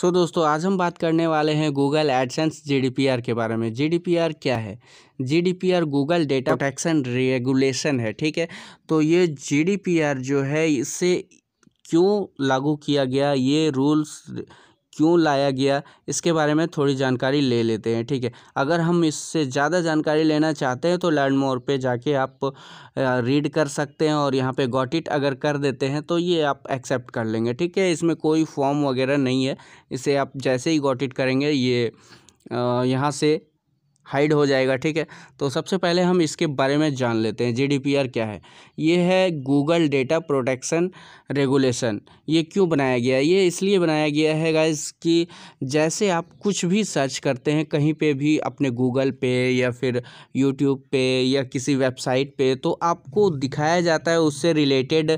सो so, दोस्तों आज हम बात करने वाले हैं गूगल एडसेंस जीडीपीआर के बारे में जीडीपीआर क्या है GDPR Google data protection regulation है ठीक है तो ये जीडीपीआर जो है इससे क्यों लागू किया गया ये रूल्स क्यों लाया गया इसके बारे में थोड़ी जानकारी ले लेते हैं ठीक है अगर हम इससे ज़्यादा जानकारी लेना चाहते हैं तो लर्न मोर पे जाके आप रीड कर सकते हैं और यहाँ पे गॉट इट अगर कर देते हैं तो ये आप एक्सेप्ट कर लेंगे ठीक है इसमें कोई फॉर्म वगैरह नहीं है इसे आप जैसे ही गॉट इट करेंगे ये यहाँ से हाइड हो जाएगा ठीक है तो सबसे पहले हम इसके बारे में जान लेते हैं जीडीपीआर क्या है ये है गूगल डेटा प्रोटेक्शन रेगुलेशन ये क्यों बनाया गया है ये इसलिए बनाया गया है गाइस कि जैसे आप कुछ भी सर्च करते हैं कहीं पे भी अपने गूगल पे या फिर यूट्यूब पे या किसी वेबसाइट पे तो आपको दिखाया जाता है उससे रिलेटेड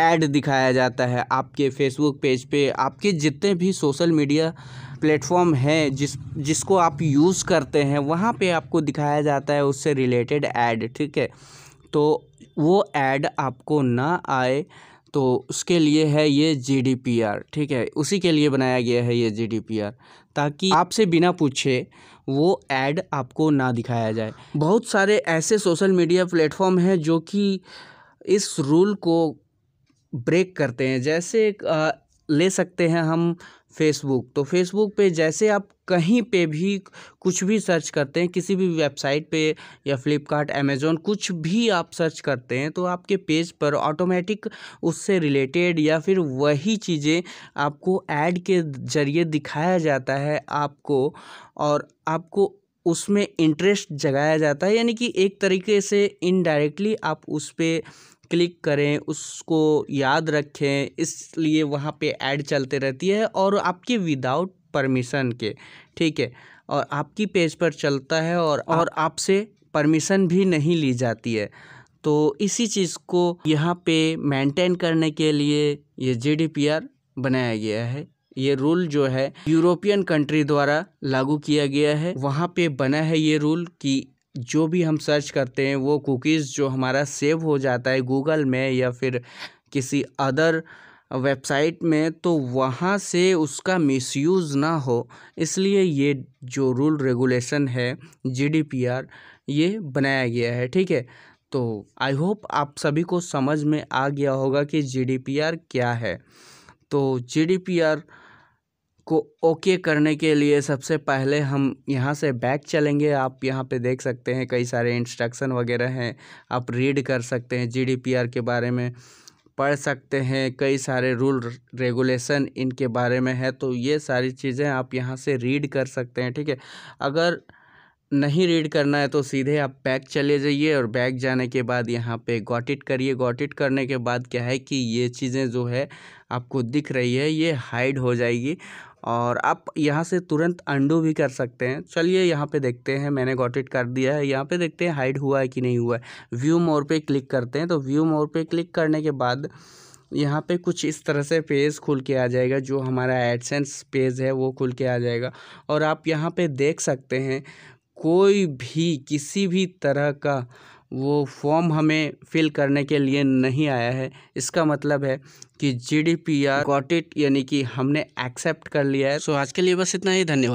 एड दिखाया जाता है आपके फेसबुक पेज पे आपके जितने भी सोशल मीडिया प्लेटफॉर्म है जिस जिसको आप यूज़ करते हैं वहाँ पे आपको दिखाया जाता है उससे रिलेटेड एड ठीक है तो वो ऐड आपको ना आए तो उसके लिए है ये आर ठीक है उसी के लिए बनाया गया है ये आर ताकि आपसे बिना पूछे वो एड आपको ना दिखाया जाए बहुत सारे ऐसे सोशल मीडिया प्लेटफॉर्म हैं जो कि इस रूल को ब्रेक करते हैं जैसे एक ले सकते हैं हम फेसबुक तो फेसबुक पे जैसे आप कहीं पे भी कुछ भी सर्च करते हैं किसी भी वेबसाइट पे या फ्लिपकार्ट अमेज़ोन कुछ भी आप सर्च करते हैं तो आपके पेज पर ऑटोमेटिक उससे रिलेटेड या फिर वही चीज़ें आपको ऐड के ज़रिए दिखाया जाता है आपको और आपको उसमें इंटरेस्ट जगाया जाता है यानी कि एक तरीके से इनडायरेक्टली आप उस पर क्लिक करें उसको याद रखें इसलिए वहाँ पे ऐड चलते रहती है और आपके विदाउट परमिशन के ठीक है और आपकी पेज पर चलता है और हाँ। और आपसे परमिशन भी नहीं ली जाती है तो इसी चीज़ को यहाँ पे मेंटेन करने के लिए ये जी बनाया गया है ये रूल जो है यूरोपियन कंट्री द्वारा लागू किया गया है वहाँ पे बना है ये रूल कि जो भी हम सर्च करते हैं वो कुकीज़ जो हमारा सेव हो जाता है गूगल में या फिर किसी अदर वेबसाइट में तो वहाँ से उसका मिसयूज़ ना हो इसलिए ये जो रूल रेगुलेशन है जीडीपीआर ये बनाया गया है ठीक है तो आई होप आप सभी को समझ में आ गया होगा कि जीडीपीआर क्या है तो जीडीपीआर को ओके करने के लिए सबसे पहले हम यहाँ से बैक चलेंगे आप यहाँ पे देख सकते हैं कई सारे इंस्ट्रक्शन वगैरह हैं आप रीड कर सकते हैं जीडीपीआर के बारे में पढ़ सकते हैं कई सारे रूल रेगुलेशन इनके बारे में है तो ये सारी चीज़ें आप यहाँ से रीड कर सकते हैं ठीक है अगर नहीं रीड करना है तो सीधे आप बैक चले जाइए और बैक जाने के बाद यहाँ पे गॉट इट करिए गॉट इट करने के बाद क्या है कि ये चीज़ें जो है आपको दिख रही है ये हाइड हो जाएगी और आप यहाँ से तुरंत अंडू भी कर सकते हैं चलिए यहाँ पे देखते हैं मैंने गॉट इट कर दिया है यहाँ पे देखते हैं हाइड हुआ है कि नहीं हुआ है व्यू मोर पर क्लिक करते हैं तो व्यू मोर पर क्लिक करने के बाद यहाँ पे कुछ इस तरह से पेज खुल के आ जाएगा जो हमारा एडसेंस पेज है वो खुल के आ जाएगा और आप यहाँ पे देख सकते हैं कोई भी किसी भी तरह का वो फॉर्म हमें फिल करने के लिए नहीं आया है इसका मतलब है कि G D P R got it यानी कि हमने एक्सेप्ट कर लिया है सो आज के लिए बस इतना ही धन्यवाद